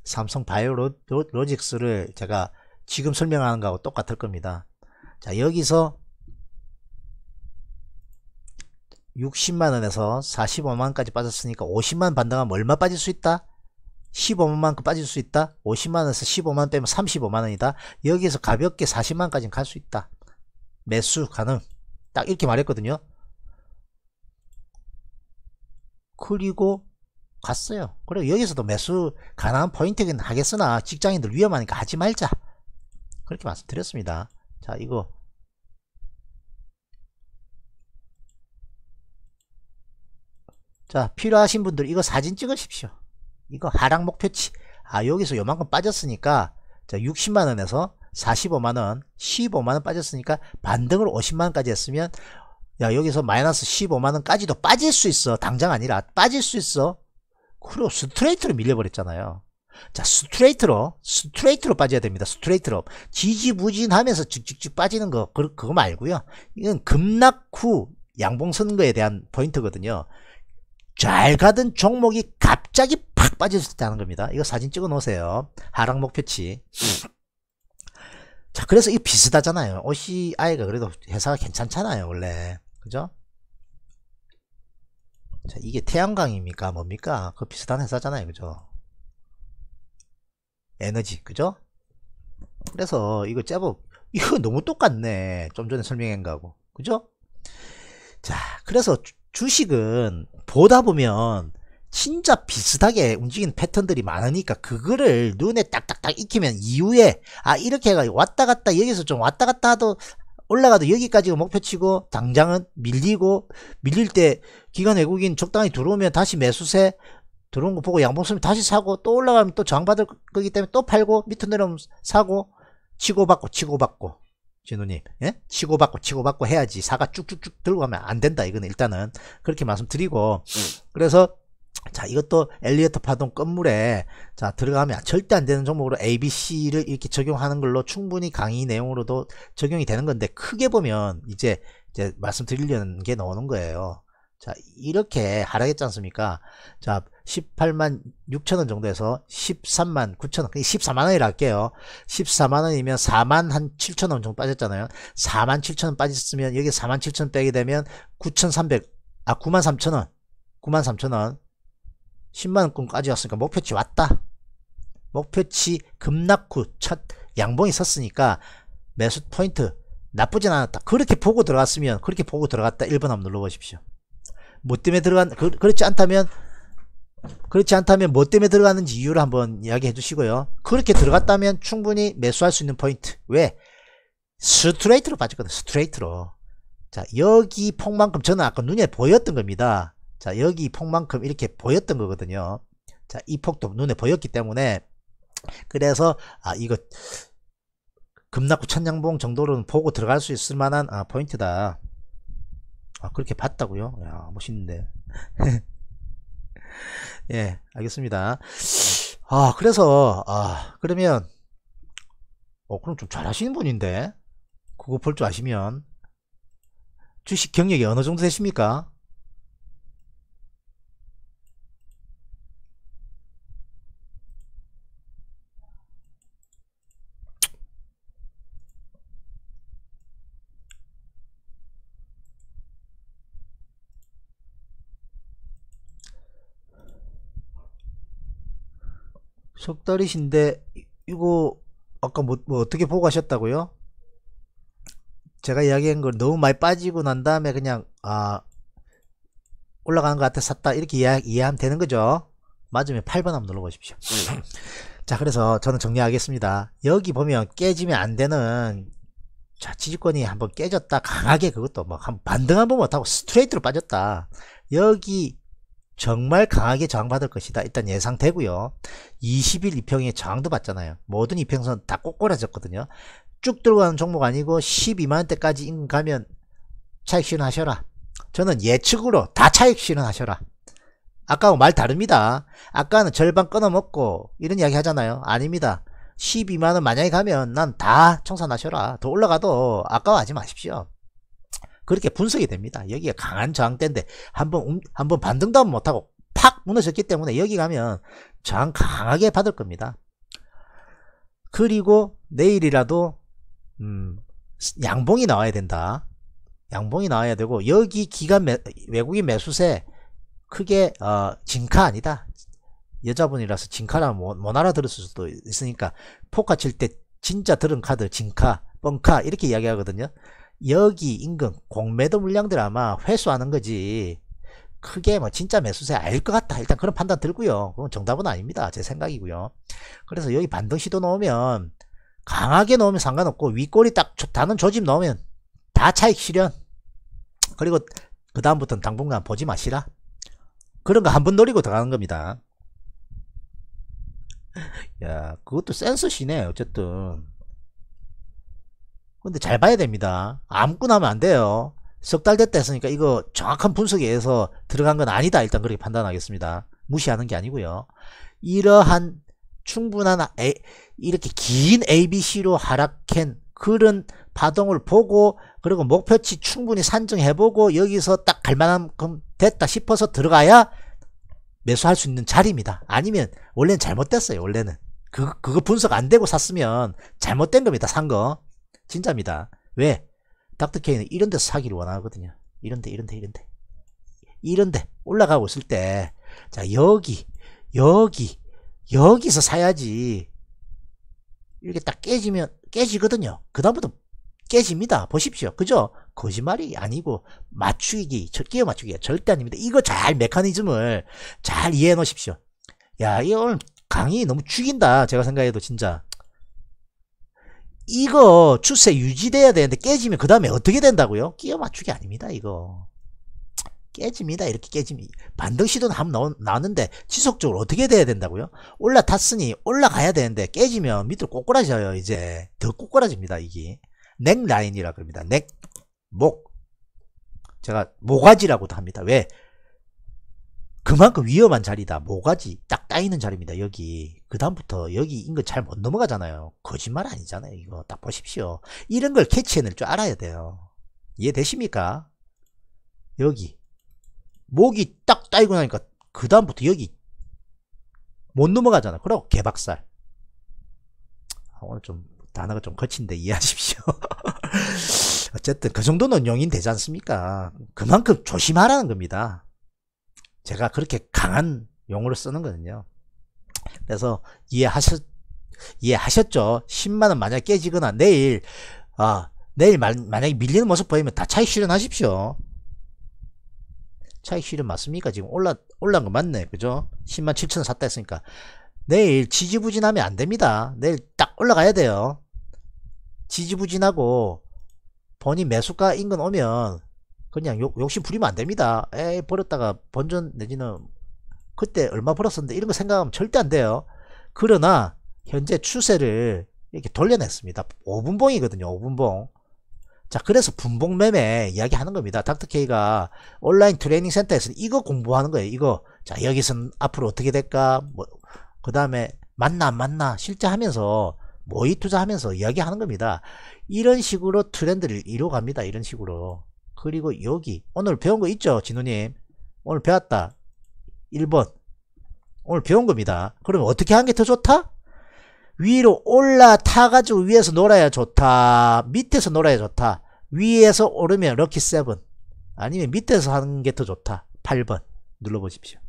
삼성 바이오로직스를 제가 지금 설명하는 거하고 똑같을 겁니다. 자, 여기서 60만원에서 45만원까지 빠졌으니까 50만 원 반등하면 얼마 빠질 수 있다? 15만만큼 원 빠질 수 있다 50만원에서 15만 원 빼면 35만원이다 여기에서 가볍게 40만까지 원갈수 있다 매수 가능 딱 이렇게 말했거든요 그리고 갔어요 그리고 여기서도 매수 가능한 포인트긴 하겠으나 직장인들 위험하니까 하지 말자 그렇게 말씀드렸습니다 자 이거 자 필요하신 분들 이거 사진 찍으십시오 이거 하락 목표치 아 여기서 요만큼 빠졌으니까 자 60만원에서 45만원 15만원 빠졌으니까 반등을 50만원까지 했으면 야 여기서 마이너스 15만원까지도 빠질 수 있어 당장 아니라 빠질 수 있어 그리고 스트레이트로 밀려버렸잖아요 자 스트레이트로 스트레이트로 빠져야 됩니다 스트레이트로 지지부진하면서 쭉쭉쭉 빠지는 거 그거 말고요 이건 급락 후 양봉 선거에 대한 포인트거든요 잘 가던 종목이 갑자기 팍 빠질 수 있다는 겁니다. 이거 사진 찍어 놓으세요. 하락 목표치. 자, 그래서 이 비슷하잖아요. 옷이 아이가 그래도 회사가 괜찮잖아요, 원래. 그죠? 자, 이게 태양광입니까? 뭡니까? 그 비슷한 회사잖아요, 그죠? 에너지, 그죠? 그래서 이거 제법 이거 너무 똑같네. 좀 전에 설명한 거하고. 그죠? 자, 그래서 주, 식은 보다 보면 진짜 비슷하게 움직이는 패턴들이 많으니까 그거를 눈에 딱딱딱 익히면 이후에 아 이렇게 해가 왔다 갔다 여기서 좀 왔다 갔다 하도 올라가도 여기까지가 목표치고 당장은 밀리고 밀릴 때 기관 외국인 적당히 들어오면 다시 매수세 들어온 거 보고 양봉 쓰면 다시 사고 또 올라가면 또 저항받을 거기 때문에 또 팔고 밑으로 내려오면 사고 치고받고 치고받고 진우님, 예? 치고받고 치고받고 해야지 사과 쭉쭉쭉 들고 가면 안 된다. 이거는 일단은 그렇게 말씀드리고 그래서 자 이것도 엘리어터 파동 건물에 자 들어가면 절대 안 되는 종목으로 ABC를 이렇게 적용하는 걸로 충분히 강의 내용으로도 적용이 되는 건데 크게 보면 이제 이제 말씀드리려는 게 나오는 거예요. 자 이렇게 하락했지 않습니까 자 18만 6천원 정도에서 13만 9천원 1 4만원이랄게요 14만원이면 4만 한 7천원 정도 빠졌잖아요 4만 7천원 빠졌으면 여기 4만 7천원 빼게 되면 9,300아 9만 3천원 9만 3천원 10만원권까지 왔으니까 목표치 왔다 목표치 급락 후 첫 양봉이 섰으니까 매수 포인트 나쁘진 않았다 그렇게 보고 들어갔으면 그렇게 보고 들어갔다 1번 한번 눌러보십시오 뭐 때문에 들어간 그, 그렇지 않다면 그렇지 않다면 뭐 때문에 들어가는지 이유를 한번 이야기해 주시고요. 그렇게 들어갔다면 충분히 매수할 수 있는 포인트. 왜? 스트레이트로 빠졌거든. 스트레이트로. 자, 여기 폭만큼 저는 아까 눈에 보였던 겁니다. 자, 여기 폭만큼 이렇게 보였던 거거든요. 자, 이 폭도 눈에 보였기 때문에 그래서 아, 이거 급락구 천장봉 정도로는 보고 들어갈 수 있을 만한 아, 포인트다. 아, 그렇게 봤다고요? 야, 멋있는데. 예, 알겠습니다. 아, 그래서, 아, 그러면, 어, 그럼 좀 잘하시는 분인데? 그거 볼 줄 아시면, 주식 경력이 어느 정도 되십니까? 석달이신데 이거 아까 뭐, 뭐 어떻게 보고 가셨다고요 제가 이야기한 걸 너무 많이 빠지고 난 다음에 그냥 아 올라가는 것 같아 샀다 이렇게 이해, 이해하면 되는 거죠 맞으면 8번 한번 눌러보십시오 음. 자 그래서 저는 정리하겠습니다 여기 보면 깨지면 안 되는 자 지지권이 한번 깨졌다 강하게 그것도 막한 반등 한번 못하고 스트레이트로 빠졌다 여기 정말 강하게 저항받을 것이다 일단 예상되고요 20일 이평에 저항도 받잖아요 모든 이평선 다 꼬꼬라졌거든요 쭉 들어가는 종목 아니고 12만원대까지 인근 가면 차익 실현하셔라 저는 예측으로 다 차익 실은하셔라 아까하고 말 다릅니다 아까는 절반 끊어먹고 이런 이야기 하잖아요 아닙니다 12만원 만약에 가면 난 다 청산하셔라 더 올라가도 아까워하지 마십시오 그렇게 분석이 됩니다. 여기가 강한 저항대인데 한번 한 번 반등도 못하고 팍 무너졌기 때문에 여기 가면 저항 강하게 받을 겁니다. 그리고 내일이라도 음, 양봉이 나와야 된다. 양봉이 나와야 되고 여기 기간 매, 외국인 매수세 크게 어, 진카 아니다. 여자분이라서 진카라면 못, 못 알아들었을 수도 있으니까 포카 칠 때 진짜 들은 카드 진카 뻥카 이렇게 이야기하거든요. 여기 인근 공매도 물량들 아마 회수하는 거지 크게 뭐 진짜 매수세 아닐 것 같다 일단 그런 판단 들고요 그건 정답은 아닙니다 제 생각이고요 그래서 여기 반등 시도 놓으면 강하게 놓으면 상관없고 윗골이 딱 다는 조짐 넣으면 다 차익 실현 그리고 그 다음부터는 당분간 보지 마시라 그런 거 한 번 노리고 들어가는 겁니다 야 그것도 센스시네 어쨌든 근데 잘 봐야 됩니다. 아무거나 하면 안 돼요. 석 달 됐다 했으니까 이거 정확한 분석에 의해서 들어간 건 아니다. 일단 그렇게 판단하겠습니다. 무시하는 게 아니고요. 이러한 충분한 아, A, 이렇게 긴 ABC로 하락한 그런 파동을 보고 그리고 목표치 충분히 산정해보고 여기서 딱 갈만한 됐다 싶어서 들어가야 매수할 수 있는 자리입니다. 아니면 원래는 잘못됐어요. 원래는 그, 그거 분석 안 되고 샀으면 잘못된 겁니다. 산 거. 진짜입니다. 왜? 닥터케이는 이런데 사기를 원하거든요. 이런데 이런데 이런데 이런데 올라가고 있을 때 자 여기 여기 여기서 사야지 이렇게 딱 깨지면 깨지거든요. 그 다음부터 깨집니다. 보십시오. 그죠? 거짓말이 아니고 맞추기, 끼어 맞추기가 절대 아닙니다. 이거 잘 메커니즘을 잘 이해해 놓으십시오. 야, 이 오늘 강의 너무 죽인다. 제가 생각해도 진짜. 이거 추세 유지돼야 되는데 깨지면 그 다음에 어떻게 된다고요? 끼어 맞추기 아닙니다 이거 깨집니다 이렇게 깨지면 반등 시도는 한번 나왔는데 지속적으로 어떻게 돼야 된다고요? 올라탔으니 올라가야 되는데 깨지면 밑으로 꼬꾸라져요 이제 더 꼬꾸라집니다 이게 넥라인이라 그럽니다 넥, 목 제가 모가지라고도 합니다 왜? 그만큼 위험한 자리다. 모가지 딱 따이는 자리입니다. 여기. 그다음부터 여기 인근 잘못 넘어가잖아요. 거짓말 아니잖아요. 이거 딱 보십시오. 이런 걸 캐치해낼 줄 알아야 돼요. 이해되십니까? 여기. 목이 딱 따이고 나니까 그다음부터 여기 못 넘어가잖아. 그러고 개박살. 아, 오늘 좀 단어가 좀 거친데 이해하십시오. 어쨌든 그 정도는 용인 되지 않습니까? 그만큼 조심하라는 겁니다. 제가 그렇게 강한 용어를 쓰는 거든요 그래서 이해하셨 이해하셨죠? 10만 원 만약 깨지거나 내일 아 내일 마, 만약에 밀리는 모습 보이면 다 차익 실현하십시오. 차익 실현 맞습니까? 지금 올라 올라온 거 맞네, 그죠? 10만 7천 원 샀다 했으니까 내일 지지부진하면 안 됩니다. 내일 딱 올라가야 돼요. 지지부진하고 본인 매수가 인근 오면 그냥 욕, 욕심 부리면 안 됩니다. 에이, 벌었다가 번전 내지는 그때 얼마 벌었었는데 이런 거 생각하면 절대 안 돼요. 그러나 현재 추세를 이렇게 돌려냈습니다. 5분봉이거든요. 5분봉. 자 그래서 분봉 매매 이야기하는 겁니다. 닥터케이가 온라인 트레이닝 센터에서 이거 공부하는 거예요. 이거 자 여기서는 앞으로 어떻게 될까 뭐그 다음에 맞나 안 맞나 실제 하면서 모의 투자하면서 이야기하는 겁니다. 이런 식으로 트렌드를 이뤄갑니다. 이런 식으로. 그리고 여기 오늘 배운 거 있죠 진우님 오늘 배웠다 1번 오늘 배운 겁니다 그러면 어떻게 한 게 더 좋다? 위로 올라타가지고 위에서 놀아야 좋다 밑에서 놀아야 좋다 위에서 오르면 럭키 세븐 아니면 밑에서 하는 게 더 좋다 8번 눌러보십시오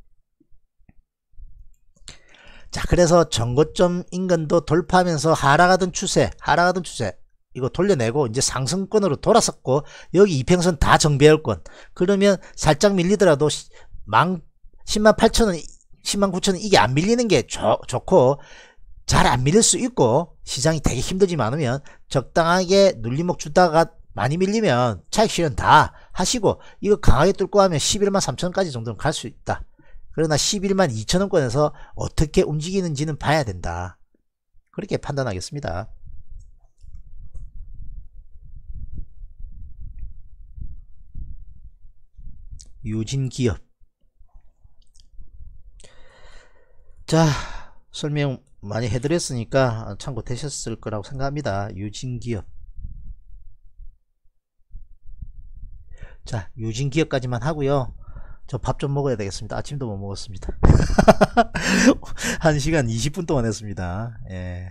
자 그래서 전고점 인근도 돌파하면서 하락하던 추세 하락하던 추세 이거 돌려내고 이제 상승권으로 돌아섰고 여기 이평선 다 정배열권 그러면 살짝 밀리더라도 10만 8천원 10만 9천원 이게 안 밀리는 게 좋고 잘 안 밀릴 수 있고 시장이 되게 힘들지 않으면 적당하게 눌림목 주다가 많이 밀리면 차익 실현 다 하시고 이거 강하게 뚫고 하면 11만 3천원까지 정도는 갈 수 있다 그러나 11만 2천원권에서 어떻게 움직이는지는 봐야 된다 그렇게 판단하겠습니다 유진 기업. 자, 설명 많이 해드렸으니까 참고 되셨을 거라고 생각합니다. 유진 기업. 자, 유진 기업까지만 하고요. 저 밥 좀 먹어야 되겠습니다. 아침도 못 먹었습니다. 1시간 20분 동안 했습니다. 예.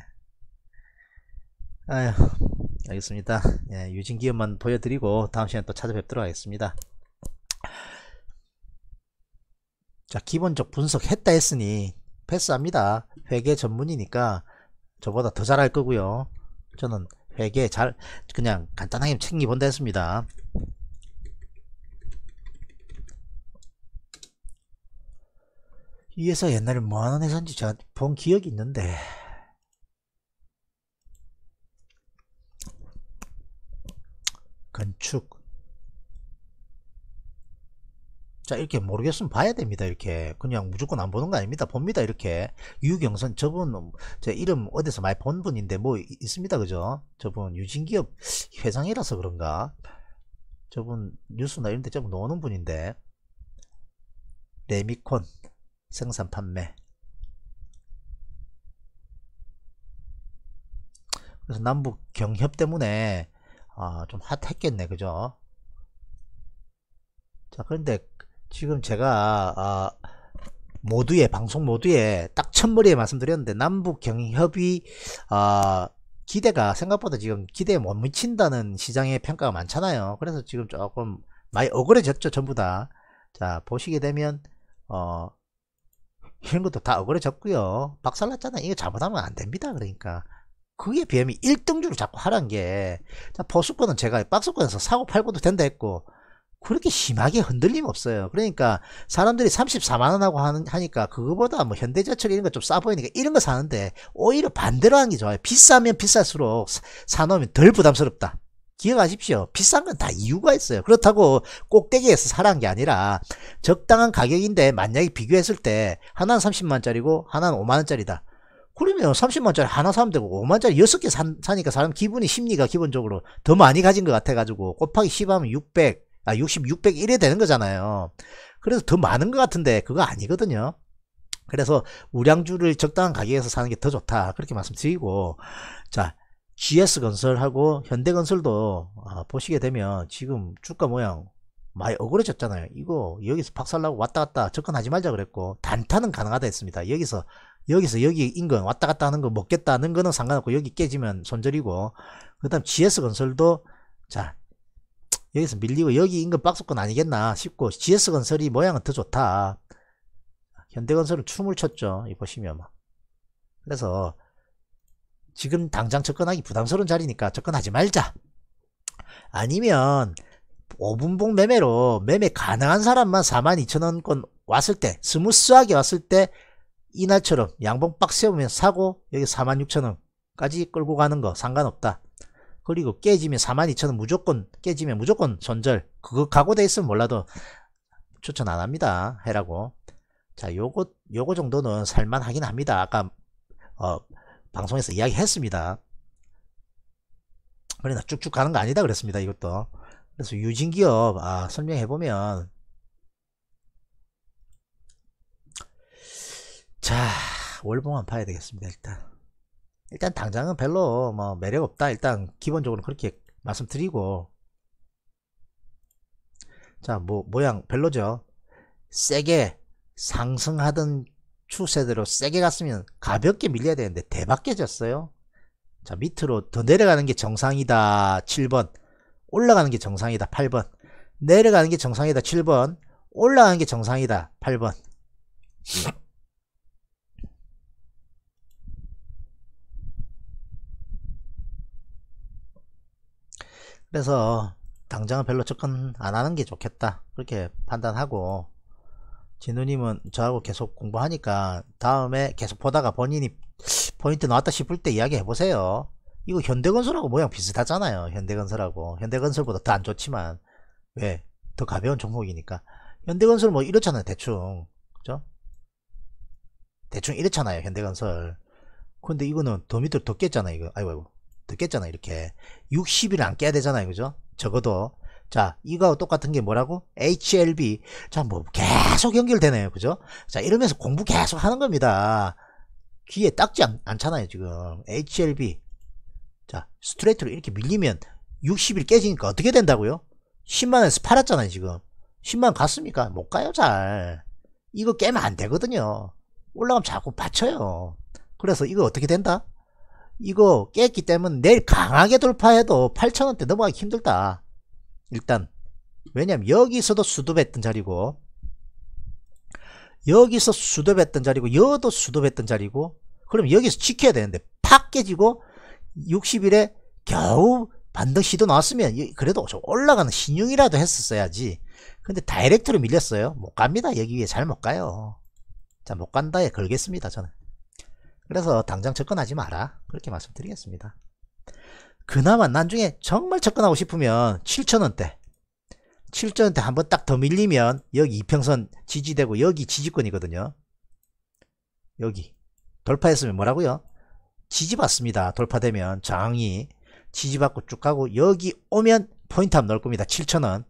아휴, 알겠습니다. 예, 유진 기업만 보여드리고 다음 시간에 또 찾아뵙도록 하겠습니다. 자 기본적 분석했다 했으니 패스합니다 회계 전문이니까 저보다 더 잘할 거고요 저는 회계 잘 그냥 간단하게 챙기본다 했습니다 이 회사 옛날에 뭐하는 회사인지 제가 본 기억이 있는데 건축 자 이렇게 모르겠으면 봐야 됩니다 이렇게 그냥 무조건 안 보는 거 아닙니다 봅니다 이렇게 유경선 저분 제 이름 어디서 많이 본 분인데 뭐 있습니다 그죠 저분 유진기업 회장이라서 그런가 저분 뉴스나 이런 데 저분 노는 분인데 레미콘 생산 판매 그래서 남북 경협 때문에 아, 좀 핫했겠네 그죠 자 그런데 지금 제가 어, 모두의 방송 모두에 딱 첫머리에 말씀드렸는데 남북 경협이 어, 기대가 생각보다 지금 기대에 못 미친다는 시장의 평가가 많잖아요. 그래서 지금 조금 많이 억울해졌죠, 전부 다. 자, 보시게 되면 어 이런 것도 다 억울해졌고요. 박살났잖아. 요 이거 잘못하면 안 됩니다. 그러니까 그게 비하면 1등주로 자꾸 하란 게 자, 보수권은 제가 박스권에서 사고 팔고도 된다 했고 그렇게 심하게 흔들림 없어요. 그러니까 사람들이 34만원 하고 하는, 하니까 그거보다 뭐 현대제철 이런 거 좀 싸 보이니까 이런 거 사는데 오히려 반대로 하는 게 좋아요. 비싸면 비쌀수록 사놓으면 덜 부담스럽다. 기억하십시오. 비싼 건 다 이유가 있어요. 그렇다고 꼭대기에서 사는게 아니라 적당한 가격인데 만약에 비교했을 때 하나는 30만원짜리고 하나는 5만원짜리다. 그러면 30만짜리 원 하나 사면 되고 5만짜리 원 6개 사, 사니까 사람 기분이 심리가 기본적으로 더 많이 가진 것 같아가지고 곱하기 10하면 600 아, 60, 601이 되는 거잖아요. 그래서 더 많은 것 같은데 그거 아니거든요. 그래서 우량주를 적당한 가격에서 사는 게 더 좋다. 그렇게 말씀드리고 자 GS건설하고 현대건설도 아, 보시게 되면 지금 주가 모양 많이 억울해졌잖아요. 이거 여기서 박살나고 왔다 갔다 접근하지 말자 그랬고 단타는 가능하다 했습니다. 여기서 여기서 여기 인근 왔다 갔다 하는 거 먹겠다는 거는 상관없고 여기 깨지면 손절이고 그 다음 GS건설도 자 여기서 밀리고 여기 인근 박스권 아니겠나 싶고 GS건설이 모양은 더 좋다 현대건설은 춤을 췄죠 이 보시면 그래서 지금 당장 접근하기 부담스러운 자리니까 접근하지 말자 아니면 5분봉 매매로 매매 가능한 사람만 42,000원권 왔을 때 스무스하게 왔을 때 이날처럼 양봉 빡 세우면 사고 여기 46,000원까지 끌고 가는 거 상관없다 그리고 깨지면 42,000원 무조건 깨지면 무조건 손절 그거 각오돼 있으면 몰라도 추천 안 합니다 해라고 자 요거 요거 정도는 살만하긴 합니다 아까 어, 방송에서 이야기했습니다 그러나 쭉쭉 가는 거 아니다 그랬습니다 이것도 그래서 유진기업 아 설명해보면 자 월봉만 봐야 되겠습니다 일단 일단 당장은 별로 뭐 매력 없다 일단 기본적으로 그렇게 말씀드리고 자뭐 모양 별로죠 세게 상승하던 추세대로 세게 갔으면 가볍게 밀려야 되는데 대박 깨졌어요 자 밑으로 더 내려가는 게 정상이다 7번 올라가는 게 정상이다 8번 내려가는 게 정상이다 7번 올라가는 게 정상이다 8번 그래서 당장은 별로 접근 안 하는 게 좋겠다 그렇게 판단하고 진우님은 저하고 계속 공부하니까 다음에 계속 보다가 본인이 포인트 나왔다 싶을 때 이야기 해보세요 이거 현대건설하고 모양 비슷하잖아요 현대건설하고 현대건설보다 더 안 좋지만 왜? 더 가벼운 종목이니까 현대건설 뭐 이렇잖아요 대충 그죠? 대충 이렇잖아요 현대건설 근데 이거는 더 밑으로 더 깼잖아요 이거 아이고 아이고 듣겠잖아 이렇게 60일 안 깨야 되잖아요 그죠 적어도 자이거 똑같은 게 뭐라고 HLB 자 뭐 계속 연결되네요 그죠 자 이러면서 공부 계속 하는 겁니다 귀에 딱지 않, 않잖아요 지금 HLB 자 스트레이트로 이렇게 밀리면 60일 깨지니까 어떻게 된다고요 10만원에서 팔았잖아요 지금 10만원 갔습니까 못 가요 잘 이거 깨면 안 되거든요 올라가면 자꾸 받쳐요 그래서 이거 어떻게 된다 이거 깼기 때문에 내일 강하게 돌파해도 8천원대 넘어가기 힘들다 일단 왜냐면 여기서도 수도했던 자리고 여기서 수도했던 자리고 여도 수도했던 자리고 그럼 여기서 지켜야 되는데 팍 깨지고 60일에 겨우 반등 시도 나왔으면 그래도 좀 올라가는 신용이라도 했었어야지 근데 다이렉트로 밀렸어요 못 갑니다 여기 위에 잘 못 가요 자 못 간다에 걸겠습니다 저는 그래서 당장 접근하지 마라 그렇게 말씀드리겠습니다 그나마 나중에 정말 접근하고 싶으면 7천원대 7천원대 한번 딱 더 밀리면 여기 이평선 지지되고 여기 지지권이거든요 여기 돌파했으면 뭐라고요 지지받습니다 돌파되면 장이 지지받고 쭉 가고 여기 오면 포인트 한번 넣을 겁니다 7천원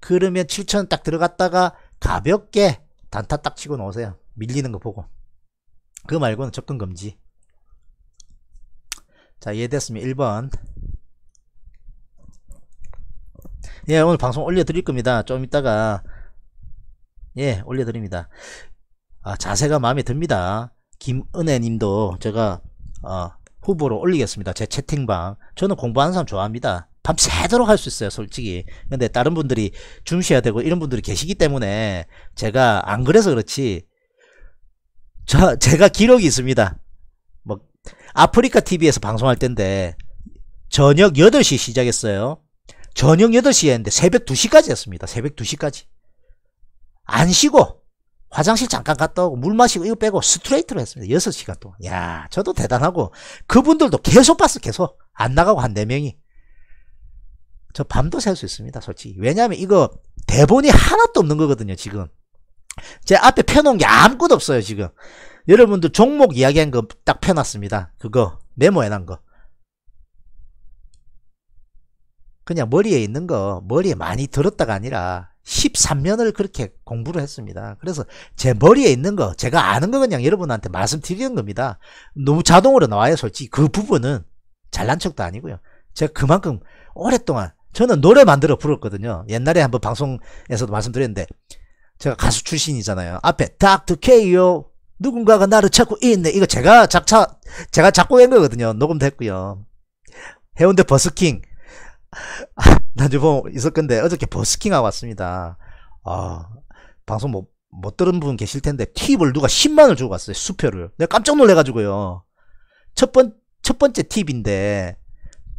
그러면 7천원 딱 들어갔다가 가볍게 단타 딱 치고 나으세요 밀리는 거 보고 그 말고는 접근 금지 자 이해됐으면 1번 예 오늘 방송 올려드릴 겁니다 좀 이따가 예 올려드립니다 아, 자세가 마음에 듭니다 김은혜 님도 제가 어, 후보로 올리겠습니다 제 채팅방 저는 공부하는 사람 좋아합니다 밤새도록 할 수 있어요 솔직히 근데 다른 분들이 주무셔야 되고 이런 분들이 계시기 때문에 제가 안 그래서 그렇지 저 제가 기록이 있습니다. 뭐 아프리카 TV에서 방송할 때인데 저녁 8시 시작했어요. 저녁 8시에 했는데 새벽 2시까지 했습니다. 새벽 2시까지. 안 쉬고 화장실 잠깐 갔다 오고 물 마시고 이거 빼고 스트레이트로 했습니다. 6시간 동안. 야, 저도 대단하고 그분들도 계속 봤어. 계속. 안 나가고 한 4명이. 저 밤도 셀수 있습니다. 솔직히. 왜냐하면 이거 대본이 하나도 없는 거거든요. 지금. 제 앞에 펴놓은 게 아무것도 없어요 지금 여러분들 종목 이야기한 거 딱 펴놨습니다 그거 메모해놓은 거 그냥 머리에 있는 거 머리에 많이 들었다가 아니라 13년을 그렇게 공부를 했습니다. 그래서 제 머리에 있는 거 제가 아는 거 그냥 여러분한테 말씀드리는 겁니다. 너무 자동으로 나와요 솔직히 그 부분은 잘난 척도 아니고요. 제가 그만큼 오랫동안 저는 노래 만들어 부렀거든요 옛날에 한번 방송에서도 말씀드렸는데 제가 가수 출신이잖아요. 앞에 닥터 이요 누군가가 나를 찾고 있네. 이거 제가 작차 제가 작곡 한 거거든요. 녹음됐고요. 해운대 버스킹. 나중에 있을 건데 어저께 버스킹하고 왔습니다. 아 방송 못, 못 들은 분 계실 텐데 팁을 누가 10만을 주고 갔어요. 수표를. 내가 깜짝 놀래가지고요. 첫번 첫 번째 팁인데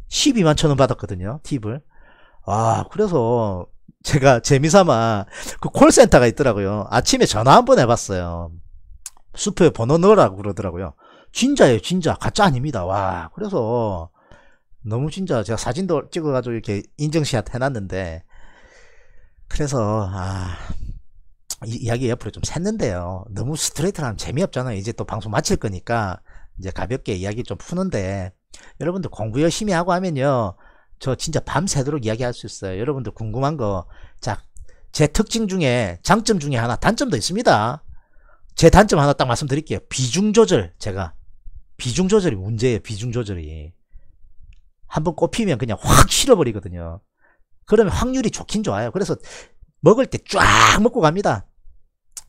12만 천원 받았거든요. 팁을. 아 그래서 제가 재미삼아 그 콜센터가 있더라고요. 아침에 전화 한번 해봤어요. 수표에 번호 넣으라고 그러더라고요. 진짜예요, 진짜. 가짜 아닙니다. 와, 그래서 너무 진짜 제가 사진도 찍어가지고 이렇게 인증샷 해놨는데 그래서 아 이, 야기 옆으로 좀 샜는데요. 너무 스트레이트하면 재미없잖아요. 이제 또 방송 마칠 거니까 이제 가볍게 이야기 좀 푸는데 여러분들 공부 열심히 하고 하면요 저 진짜 밤새도록 이야기할 수 있어요. 여러분들 궁금한 거. 자, 제 특징 중에 장점 중에 하나 단점도 있습니다. 제 단점 하나 딱 말씀드릴게요. 비중 조절 제가 비중 조절이 문제예요. 비중 조절이 한번 꼽히면 그냥 확 실어버리거든요. 그러면 확률이 좋긴 좋아요. 그래서 먹을 때 쫙 먹고 갑니다.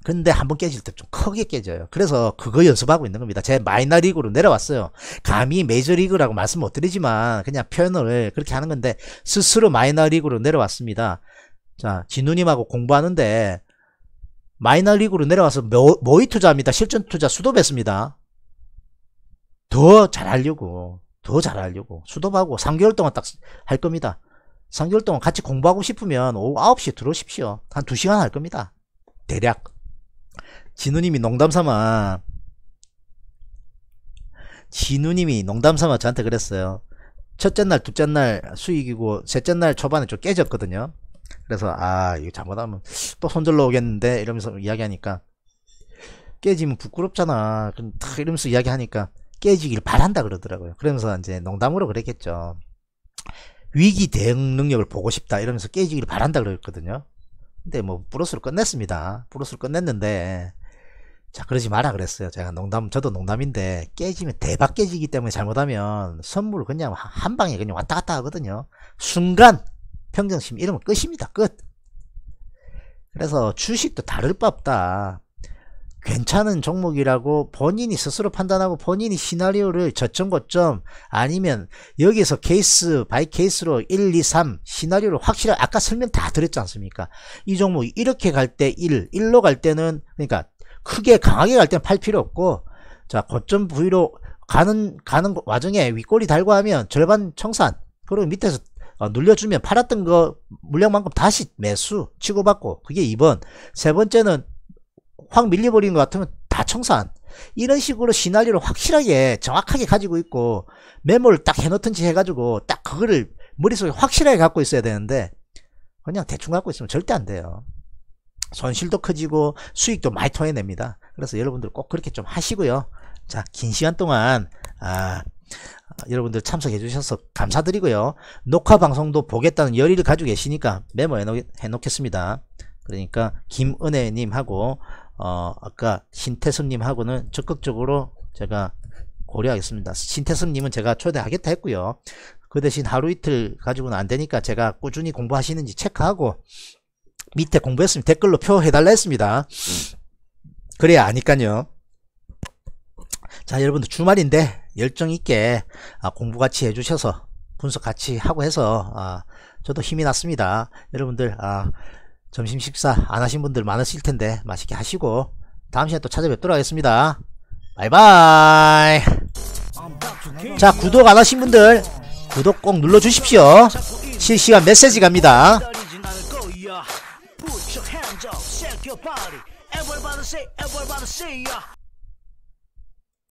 근데 한 번 깨질 때 좀 크게 깨져요. 그래서 그거 연습하고 있는 겁니다. 제 마이너리그로 내려왔어요. 감히 메이저리그라고 말씀 못 드리지만 그냥 표현을 그렇게 하는 건데 스스로 마이너리그로 내려왔습니다. 자 진우님하고 공부하는데 마이너리그로 내려와서 모, 뭐, 모의 투자합니다. 실전 투자 수도했습니다. 더 잘하려고 더 잘하려고 수도하고 3개월 동안 딱 할 겁니다. 3개월 동안 같이 공부하고 싶으면 오후 9시에 들어오십시오. 한 2시간 할 겁니다. 대략 진우님이 농담삼아 진우님이 농담삼아 저한테 그랬어요 첫째 날 둘째 날 수익이고 셋째 날 초반에 좀 깨졌거든요 그래서 아 이거 잘못하면 또 손절로 오겠는데 이러면서 이야기하니까 깨지면 부끄럽잖아 그럼 탁 이러면서 이야기하니까 깨지길 바란다 그러더라고요 그러면서 이제 농담으로 그랬겠죠 위기 대응 능력을 보고 싶다 이러면서 깨지길 바란다 그랬거든요 근데 뭐브러스를 끝냈습니다. 브러스를 끝냈는데 자 그러지 마라 그랬어요. 제가 농담 저도 농담인데 깨지면 대박 깨지기 때문에 잘못하면 선물 그냥 한 방에 그냥 왔다 갔다 하거든요. 순간 평정심 이러면 끝입니다. 끝. 그래서 주식도 다를 바 없다. 괜찮은 종목이라고 본인이 스스로 판단하고 본인이 시나리오를 저점 고점 아니면 여기에서 케이스 바이 케이스로 1, 2, 3 시나리오를 확실하게 아까 설명 다 드렸지 않습니까? 이 종목 이렇게 갈 때 1, 1로 갈 때는 그러니까 크게 강하게 갈 때는 팔 필요 없고 자 고점 부위로 가는 가는 와중에 윗골이 달고 하면 절반 청산 그리고 밑에서 어, 눌려주면 팔았던 거 물량만큼 다시 매수 치고받고 그게 2번 세 번째는 확 밀려버리는 것 같으면 다 청산 이런 식으로 시나리오를 확실하게 정확하게 가지고 있고 메모를 딱 해놓든지 해가지고 딱 그거를 머릿속에 확실하게 갖고 있어야 되는데 그냥 대충 갖고 있으면 절대 안 돼요 손실도 커지고 수익도 많이 토해냅니다 그래서 여러분들 꼭 그렇게 좀 하시고요 자 긴 시간 동안 아 여러분들 참석해 주셔서 감사드리고요 녹화 방송도 보겠다는 열의를 가지고 계시니까 메모해 놓겠습니다 그러니까 김은혜님하고 어, 아까 신태섭님하고는 적극적으로 제가 고려하겠습니다. 신태섭님은 제가 초대하겠다 했고요. 그 대신 하루 이틀 가지고는 안 되니까 제가 꾸준히 공부하시는지 체크하고 밑에 공부했으면 댓글로 표해달라 했습니다. 그래야 아니깐요자 여러분들 주말인데 열정 있게 아, 공부 같이 해주셔서 분석 같이 하고 해서 아, 저도 힘이 났습니다. 여러분들 아, 점심 식사 안 하신 분들 많으실 텐데 맛있게 하시고 다음 시간에 또 찾아뵙도록 하겠습니다. 바이바이 자 구독 안 하신 분들 구독 꼭 눌러주십시오. 실시간 메시지 갑니다. Everybody say, everybody say, yeah.